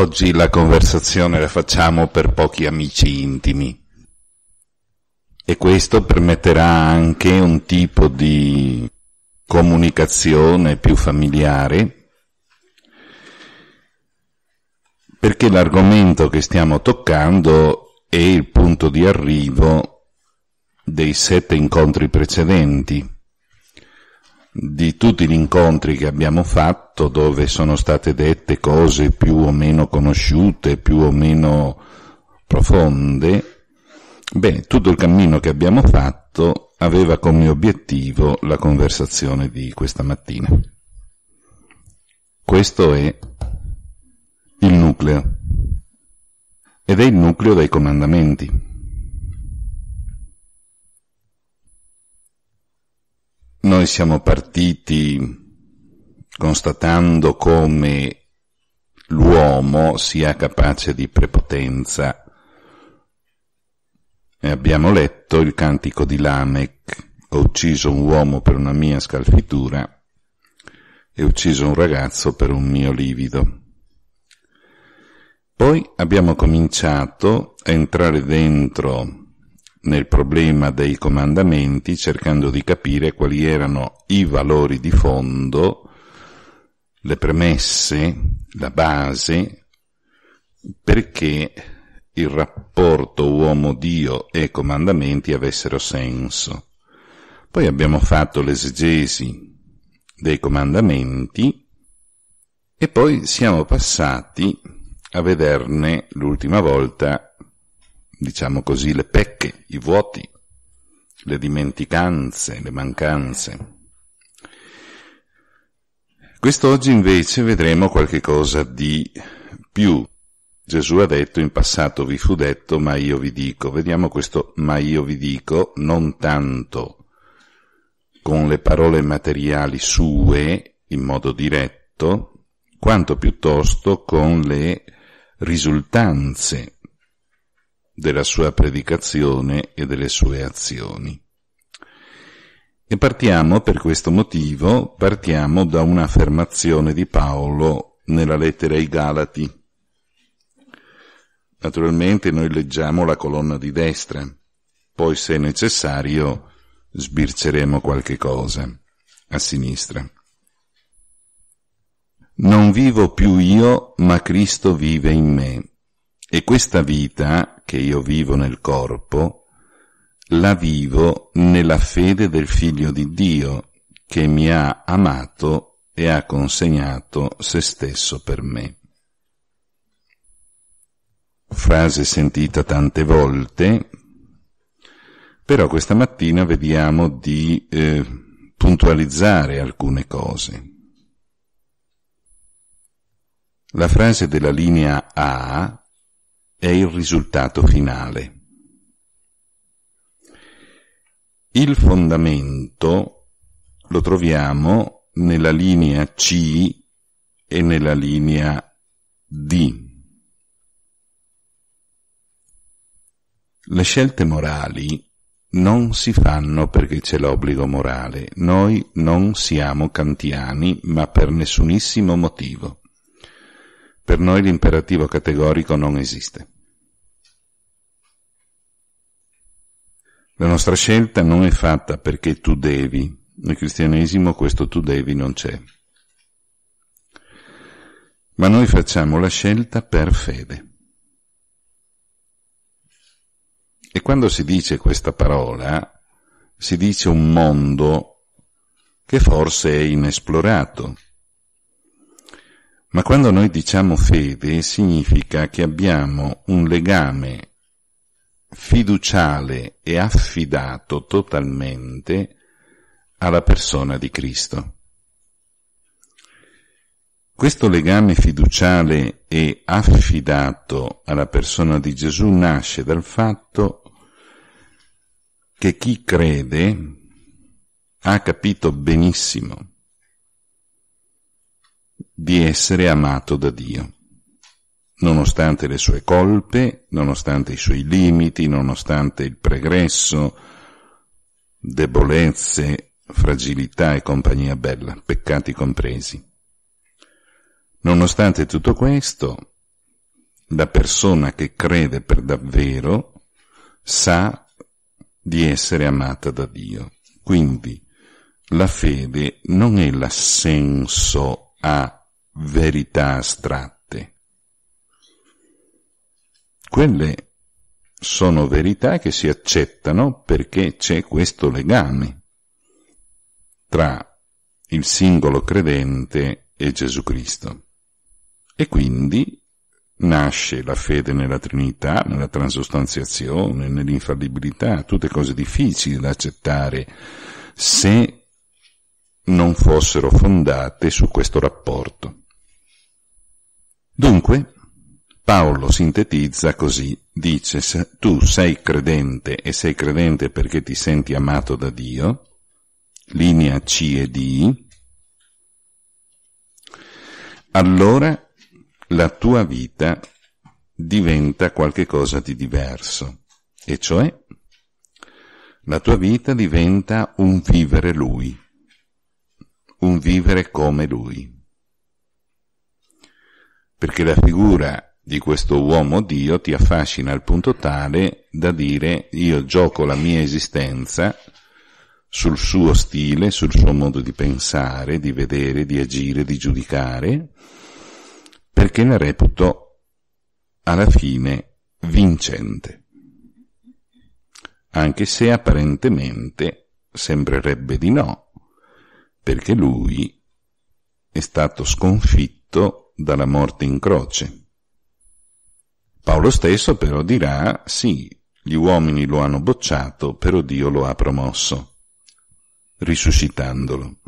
Oggi la conversazione la facciamo per pochi amici intimi e questo permetterà anche un tipo di comunicazione più familiare perché l'argomento che stiamo toccando è il punto di arrivo dei sette incontri precedenti di tutti gli incontri che abbiamo fatto dove sono state dette cose più o meno conosciute, più o meno profonde, beh, tutto il cammino che abbiamo fatto aveva come obiettivo la conversazione di questa mattina. Questo è il nucleo ed è il nucleo dei comandamenti. noi siamo partiti constatando come l'uomo sia capace di prepotenza e abbiamo letto il cantico di Lamech, ho ucciso un uomo per una mia scalfitura e ho ucciso un ragazzo per un mio livido. Poi abbiamo cominciato a entrare dentro nel problema dei comandamenti cercando di capire quali erano i valori di fondo, le premesse, la base, perché il rapporto uomo-dio e comandamenti avessero senso. Poi abbiamo fatto l'esegesi dei comandamenti e poi siamo passati a vederne l'ultima volta diciamo così, le pecche, i vuoti, le dimenticanze, le mancanze. Quest'oggi invece vedremo qualche cosa di più. Gesù ha detto in passato vi fu detto ma io vi dico. Vediamo questo ma io vi dico non tanto con le parole materiali sue in modo diretto, quanto piuttosto con le risultanze della sua predicazione e delle sue azioni. E partiamo, per questo motivo, partiamo da un'affermazione di Paolo nella lettera ai Galati. Naturalmente noi leggiamo la colonna di destra, poi se necessario sbirceremo qualche cosa a sinistra. Non vivo più io, ma Cristo vive in me. E questa vita che io vivo nel corpo, la vivo nella fede del Figlio di Dio, che mi ha amato e ha consegnato se stesso per me. Frase sentita tante volte, però questa mattina vediamo di eh, puntualizzare alcune cose. La frase della linea A è il risultato finale. Il fondamento lo troviamo nella linea C e nella linea D. Le scelte morali non si fanno perché c'è l'obbligo morale. Noi non siamo kantiani, ma per nessunissimo motivo. Per noi l'imperativo categorico non esiste. La nostra scelta non è fatta perché tu devi. Nel cristianesimo questo tu devi non c'è. Ma noi facciamo la scelta per fede. E quando si dice questa parola, si dice un mondo che forse è inesplorato, ma quando noi diciamo fede significa che abbiamo un legame fiduciale e affidato totalmente alla persona di Cristo. Questo legame fiduciale e affidato alla persona di Gesù nasce dal fatto che chi crede ha capito benissimo di essere amato da Dio. Nonostante le sue colpe, nonostante i suoi limiti, nonostante il pregresso, debolezze, fragilità e compagnia bella, peccati compresi. Nonostante tutto questo, la persona che crede per davvero sa di essere amata da Dio. Quindi la fede non è l'assenso a verità astratte. Quelle sono verità che si accettano perché c'è questo legame tra il singolo credente e Gesù Cristo. E quindi nasce la fede nella Trinità, nella transostanziazione, nell'infallibilità, tutte cose difficili da accettare se non fossero fondate su questo rapporto. Dunque, Paolo sintetizza così, dice, tu sei credente e sei credente perché ti senti amato da Dio, linea C e D, allora la tua vita diventa qualcosa di diverso, e cioè la tua vita diventa un vivere Lui un vivere come lui. Perché la figura di questo uomo Dio ti affascina al punto tale da dire io gioco la mia esistenza sul suo stile, sul suo modo di pensare, di vedere, di agire, di giudicare, perché la reputo alla fine vincente, anche se apparentemente sembrerebbe di no, perché lui è stato sconfitto dalla morte in croce. Paolo stesso però dirà sì, gli uomini lo hanno bocciato, però Dio lo ha promosso, risuscitandolo.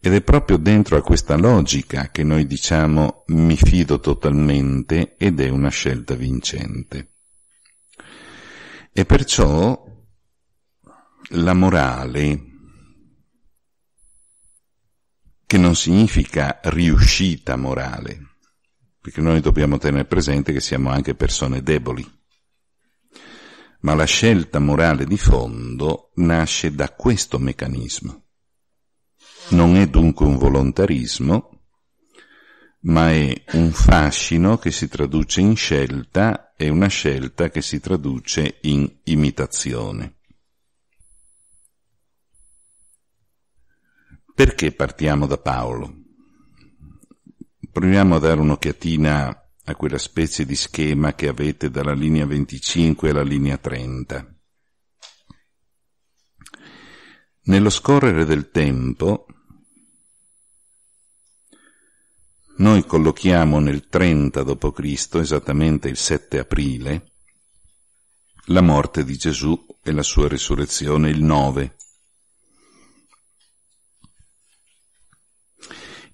Ed è proprio dentro a questa logica che noi diciamo mi fido totalmente ed è una scelta vincente. E perciò la morale, non significa riuscita morale, perché noi dobbiamo tenere presente che siamo anche persone deboli. Ma la scelta morale di fondo nasce da questo meccanismo. Non è dunque un volontarismo, ma è un fascino che si traduce in scelta e una scelta che si traduce in imitazione. Perché partiamo da Paolo? Proviamo a dare un'occhiatina a quella specie di schema che avete dalla linea 25 alla linea 30. Nello scorrere del tempo, noi collochiamo nel 30 d.C., esattamente il 7 aprile, la morte di Gesù e la sua risurrezione il 9 aprile.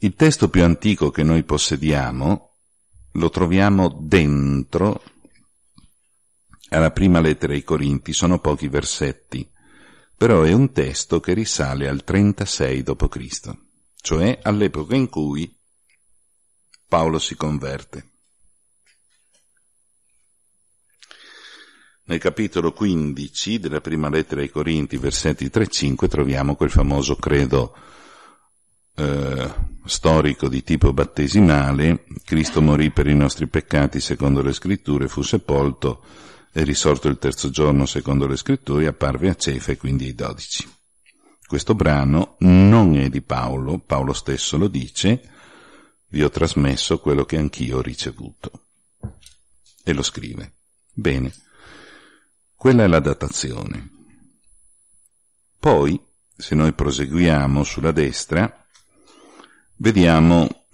Il testo più antico che noi possediamo lo troviamo dentro alla prima lettera ai Corinti, sono pochi versetti, però è un testo che risale al 36 d.C., cioè all'epoca in cui Paolo si converte. Nel capitolo 15 della prima lettera ai Corinti, versetti 3-5, troviamo quel famoso credo eh, storico di tipo battesimale, Cristo morì per i nostri peccati secondo le scritture, fu sepolto e risorto il terzo giorno secondo le scritture, apparve a Cefa e quindi ai dodici. Questo brano non è di Paolo, Paolo stesso lo dice, vi ho trasmesso quello che anch'io ho ricevuto. E lo scrive. Bene, quella è la datazione. Poi, se noi proseguiamo sulla destra, Vediamo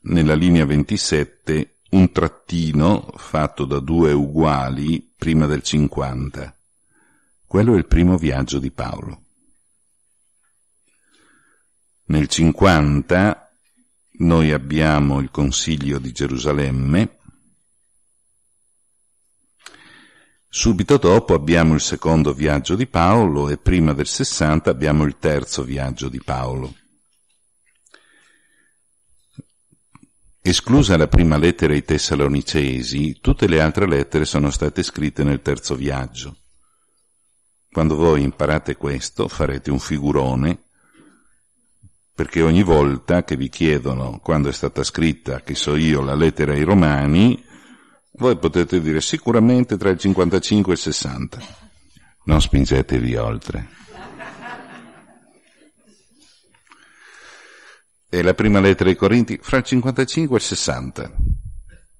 nella linea 27 un trattino fatto da due uguali prima del 50. Quello è il primo viaggio di Paolo. Nel 50 noi abbiamo il Consiglio di Gerusalemme, Subito dopo abbiamo il secondo viaggio di Paolo e prima del 60 abbiamo il terzo viaggio di Paolo. Esclusa la prima lettera ai Tessalonicesi, tutte le altre lettere sono state scritte nel terzo viaggio. Quando voi imparate questo farete un figurone, perché ogni volta che vi chiedono quando è stata scritta, che so io, la lettera ai Romani, voi potete dire sicuramente tra il 55 e il 60. Non spingetevi oltre. e la prima lettera ai Corinti fra il 55 e il 60,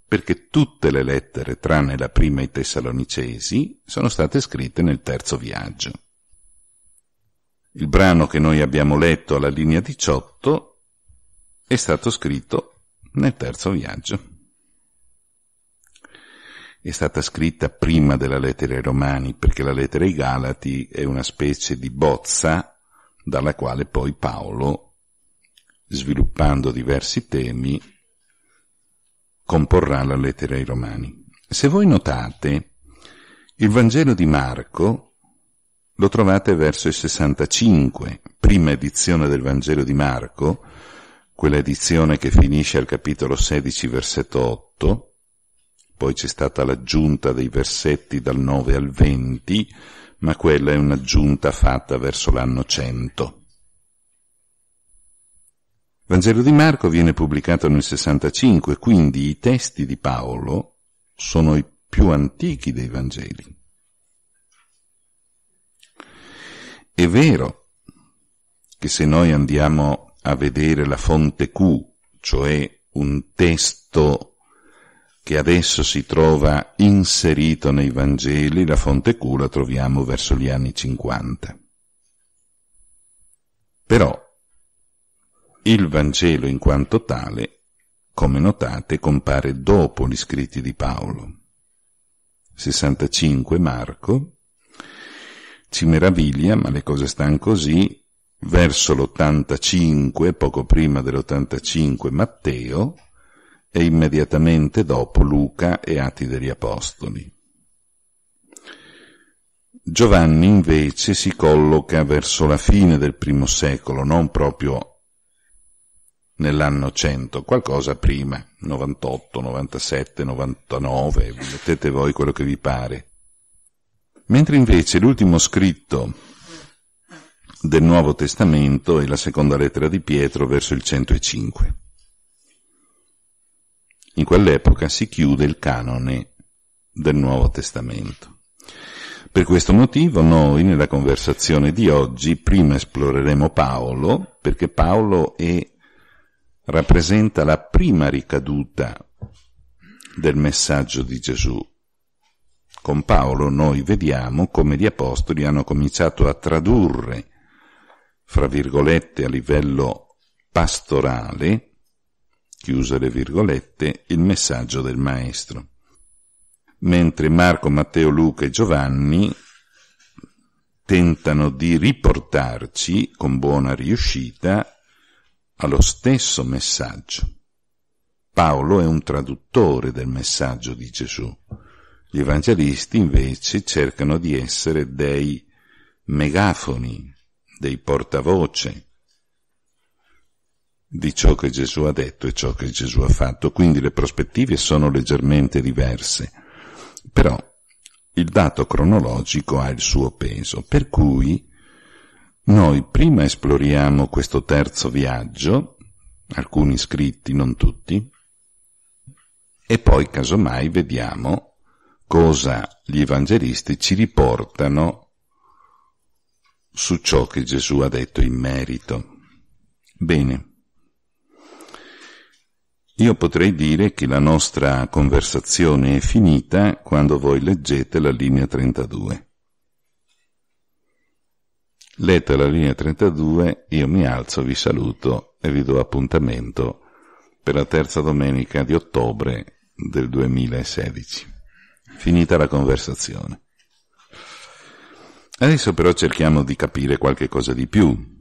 perché tutte le lettere, tranne la prima ai Tessalonicesi, sono state scritte nel terzo viaggio. Il brano che noi abbiamo letto alla linea 18 è stato scritto nel terzo viaggio. È stata scritta prima della lettera ai Romani, perché la lettera ai Galati è una specie di bozza dalla quale poi Paolo sviluppando diversi temi, comporrà la lettera ai Romani. Se voi notate, il Vangelo di Marco lo trovate verso il 65, prima edizione del Vangelo di Marco, quella edizione che finisce al capitolo 16, versetto 8, poi c'è stata l'aggiunta dei versetti dal 9 al 20, ma quella è un'aggiunta fatta verso l'anno 100. Vangelo di Marco viene pubblicato nel 65, quindi i testi di Paolo sono i più antichi dei Vangeli. È vero che se noi andiamo a vedere la fonte Q, cioè un testo che adesso si trova inserito nei Vangeli, la fonte Q la troviamo verso gli anni 50. Però il Vangelo in quanto tale, come notate, compare dopo gli scritti di Paolo. 65 Marco ci meraviglia, ma le cose stanno così, verso l'85, poco prima dell'85 Matteo, e immediatamente dopo Luca e Atti degli Apostoli. Giovanni invece si colloca verso la fine del primo secolo, non proprio nell'anno 100, qualcosa prima, 98, 97, 99, mettete voi quello che vi pare. Mentre invece l'ultimo scritto del Nuovo Testamento è la seconda lettera di Pietro verso il 105. In quell'epoca si chiude il canone del Nuovo Testamento. Per questo motivo noi nella conversazione di oggi prima esploreremo Paolo, perché Paolo è rappresenta la prima ricaduta del messaggio di Gesù. Con Paolo noi vediamo come gli apostoli hanno cominciato a tradurre, fra virgolette, a livello pastorale, chiuse le virgolette, il messaggio del Maestro. Mentre Marco, Matteo, Luca e Giovanni tentano di riportarci con buona riuscita allo stesso messaggio. Paolo è un traduttore del messaggio di Gesù. Gli evangelisti invece cercano di essere dei megafoni, dei portavoce di ciò che Gesù ha detto e ciò che Gesù ha fatto, quindi le prospettive sono leggermente diverse, però il dato cronologico ha il suo peso, per cui noi prima esploriamo questo terzo viaggio, alcuni scritti, non tutti, e poi casomai vediamo cosa gli evangelisti ci riportano su ciò che Gesù ha detto in merito. Bene, io potrei dire che la nostra conversazione è finita quando voi leggete la linea 32. Letta la linea 32, io mi alzo, vi saluto e vi do appuntamento per la terza domenica di ottobre del 2016. Finita la conversazione. Adesso però cerchiamo di capire qualche cosa di più.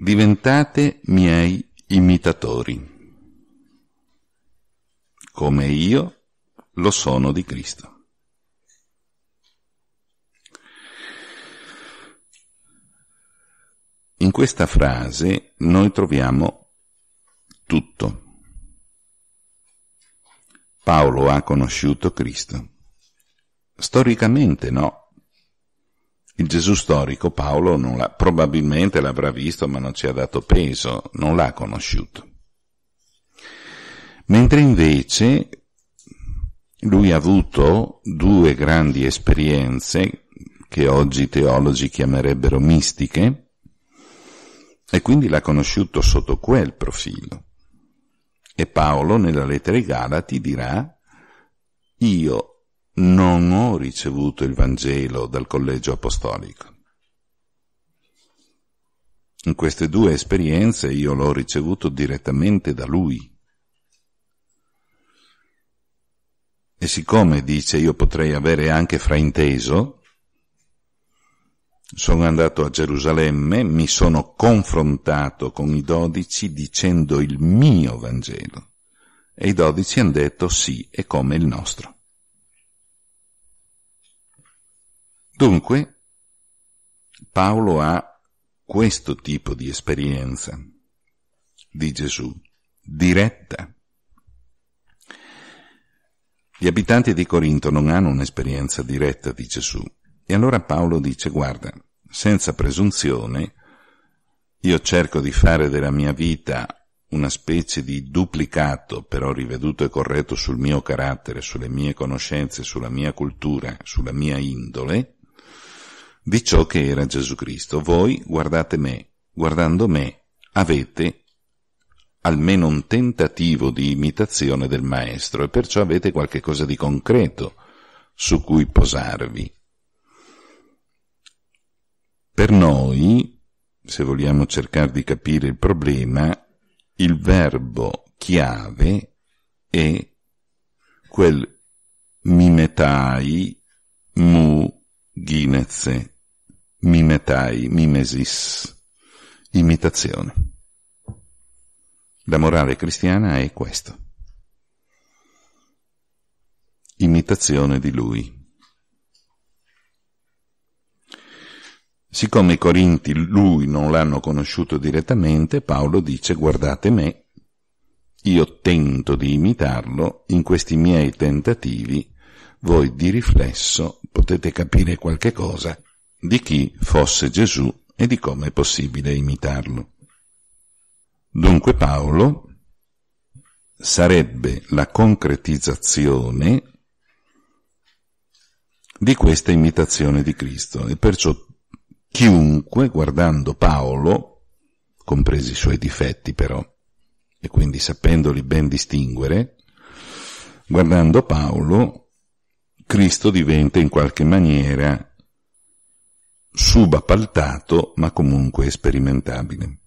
Diventate miei imitatori, come io lo sono di Cristo. In questa frase noi troviamo tutto. Paolo ha conosciuto Cristo. Storicamente no. Il Gesù storico Paolo l'ha, probabilmente l'avrà visto ma non ci ha dato peso, non l'ha conosciuto. Mentre invece lui ha avuto due grandi esperienze che oggi i teologi chiamerebbero mistiche, e quindi l'ha conosciuto sotto quel profilo. E Paolo nella lettera ai Galati dirà, io non ho ricevuto il Vangelo dal collegio apostolico. In queste due esperienze io l'ho ricevuto direttamente da lui. E siccome dice io potrei avere anche frainteso, sono andato a Gerusalemme, mi sono confrontato con i dodici dicendo il mio Vangelo. E i dodici hanno detto sì, è come il nostro. Dunque, Paolo ha questo tipo di esperienza di Gesù, diretta. Gli abitanti di Corinto non hanno un'esperienza diretta di Gesù, e allora Paolo dice, guarda, senza presunzione, io cerco di fare della mia vita una specie di duplicato, però riveduto e corretto sul mio carattere, sulle mie conoscenze, sulla mia cultura, sulla mia indole, di ciò che era Gesù Cristo. Voi guardate me, guardando me avete almeno un tentativo di imitazione del Maestro e perciò avete qualche cosa di concreto su cui posarvi. Per noi, se vogliamo cercare di capire il problema, il verbo chiave è quel mimetai mu ghinezze, mimetai, mimesis, imitazione. La morale cristiana è questa. Imitazione di lui. Siccome i Corinti lui non l'hanno conosciuto direttamente, Paolo dice guardate me, io tento di imitarlo, in questi miei tentativi voi di riflesso potete capire qualche cosa di chi fosse Gesù e di come è possibile imitarlo. Dunque Paolo sarebbe la concretizzazione di questa imitazione di Cristo e perciò Chiunque, guardando Paolo, compresi i suoi difetti però, e quindi sapendoli ben distinguere, guardando Paolo, Cristo diventa in qualche maniera subappaltato, ma comunque sperimentabile.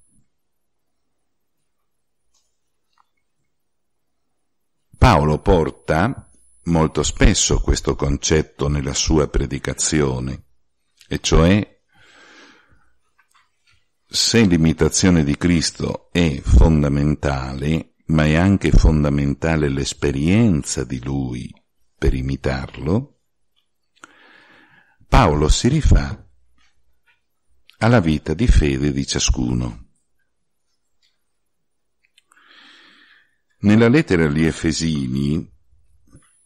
Paolo porta molto spesso questo concetto nella sua predicazione, e cioè se l'imitazione di Cristo è fondamentale, ma è anche fondamentale l'esperienza di Lui per imitarlo, Paolo si rifà alla vita di fede di ciascuno. Nella lettera agli Efesini,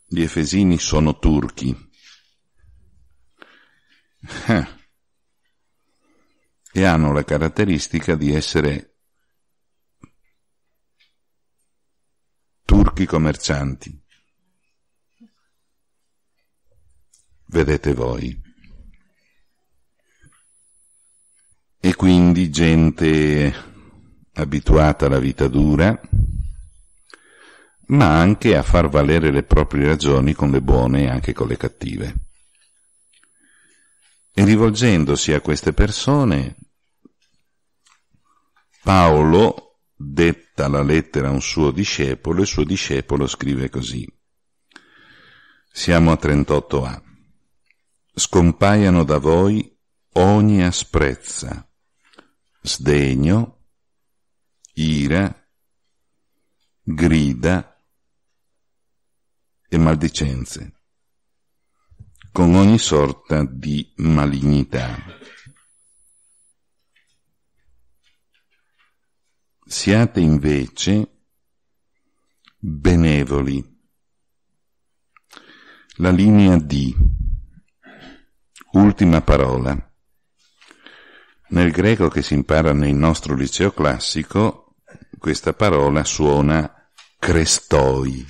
gli Efesini sono turchi. Ah, e hanno la caratteristica di essere turchi commercianti. Vedete voi. E quindi gente abituata alla vita dura, ma anche a far valere le proprie ragioni con le buone e anche con le cattive. E rivolgendosi a queste persone, Paolo detta la lettera a un suo discepolo e il suo discepolo scrive così. Siamo a 38a. Scompaiano da voi ogni asprezza, sdegno, ira, grida e maldicenze con ogni sorta di malignità. Siate invece benevoli. La linea D, ultima parola. Nel greco che si impara nel nostro liceo classico, questa parola suona crestoi.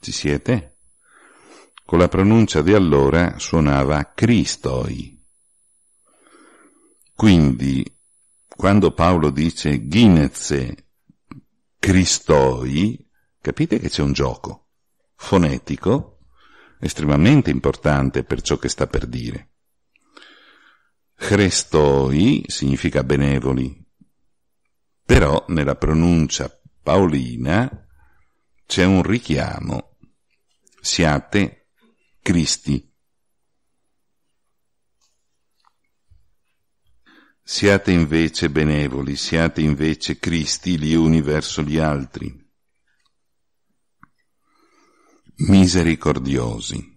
Ci siete? con la pronuncia di allora suonava Cristoi. Quindi, quando Paolo dice Ghinezze Cristoi, capite che c'è un gioco fonetico estremamente importante per ciò che sta per dire. Crestoi significa benevoli, però nella pronuncia paolina c'è un richiamo. Siate Cristi. Siate invece benevoli, siate invece Cristi gli uni verso gli altri, misericordiosi.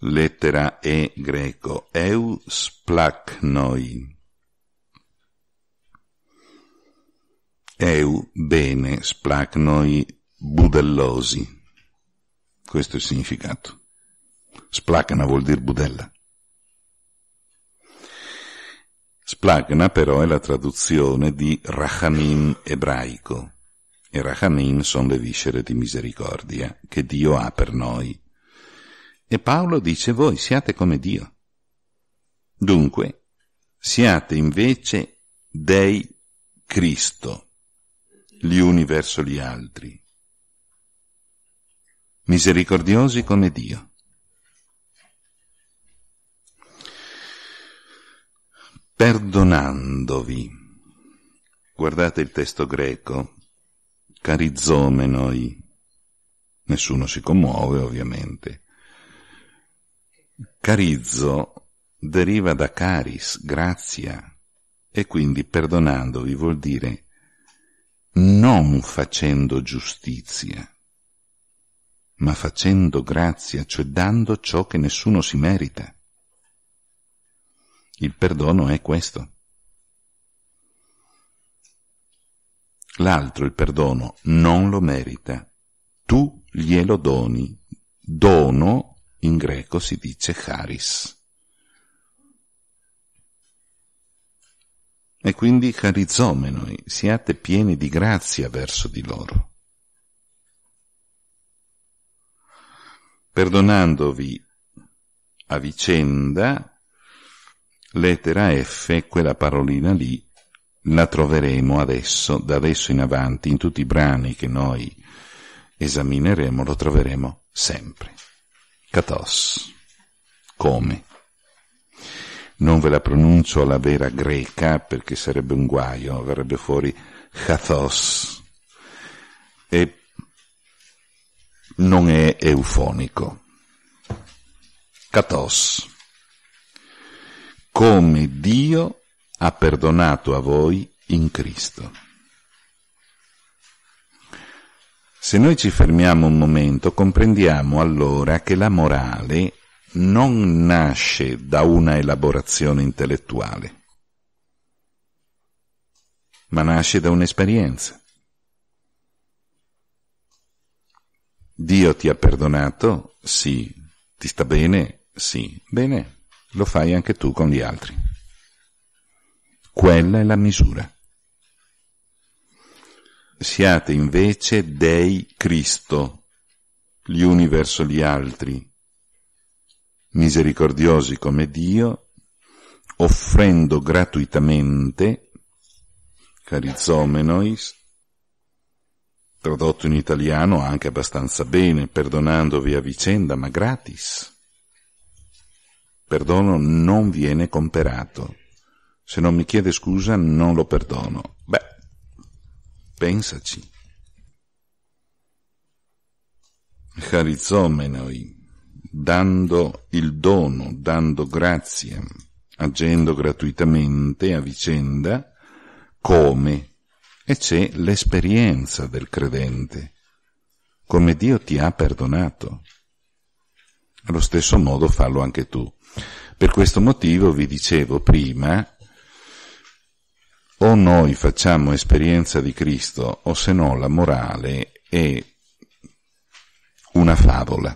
Lettera E greco, eus placnoi. Eu bene, splacnoi budellosi. Questo è il significato. Splacana vuol dire budella. Splacana però è la traduzione di rachamim ebraico e rachamim sono le viscere di misericordia che Dio ha per noi. E Paolo dice voi siate come Dio. Dunque, siate invece dei Cristo, gli uni verso gli altri, misericordiosi come Dio. Perdonandovi, guardate il testo greco, carizomenoi, nessuno si commuove ovviamente. Carizzo deriva da caris, grazia, e quindi perdonandovi vuol dire non facendo giustizia ma facendo grazia, cioè dando ciò che nessuno si merita. Il perdono è questo. L'altro il perdono non lo merita, tu glielo doni. Dono in greco si dice charis. E quindi carizomenoi, siate pieni di grazia verso di loro. perdonandovi a vicenda, lettera F, quella parolina lì, la troveremo adesso, da adesso in avanti, in tutti i brani che noi esamineremo, lo troveremo sempre. Katos. Come? Non ve la pronuncio alla vera greca perché sarebbe un guaio, verrebbe fuori Katos. E non è eufonico. Catos. Come Dio ha perdonato a voi in Cristo. Se noi ci fermiamo un momento, comprendiamo allora che la morale non nasce da una elaborazione intellettuale, ma nasce da un'esperienza. Dio ti ha perdonato? Sì. Ti sta bene? Sì. Bene, lo fai anche tu con gli altri. Quella è la misura. Siate invece dei Cristo, gli uni verso gli altri, misericordiosi come Dio, offrendo gratuitamente, carizomenois, tradotto in italiano anche abbastanza bene, perdonandovi a vicenda, ma gratis. Perdono non viene comperato. Se non mi chiede scusa non lo perdono. Beh, pensaci. Charizomenoi, dando il dono, dando grazia, agendo gratuitamente a vicenda, come e c'è l'esperienza del credente, come Dio ti ha perdonato. Allo stesso modo fallo anche tu. Per questo motivo vi dicevo prima, o noi facciamo esperienza di Cristo, o se no la morale è una favola,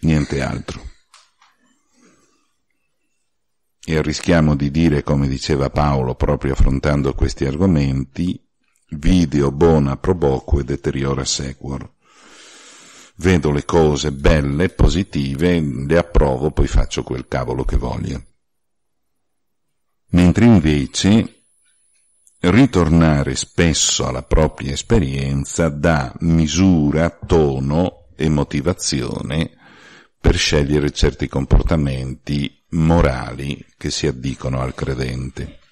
niente altro e rischiamo di dire, come diceva Paolo proprio affrontando questi argomenti, video bona proboque deteriora sequor. Vedo le cose belle, positive, le approvo, poi faccio quel cavolo che voglio. Mentre invece ritornare spesso alla propria esperienza dà misura, tono e motivazione per scegliere certi comportamenti morali che si addicono al credente.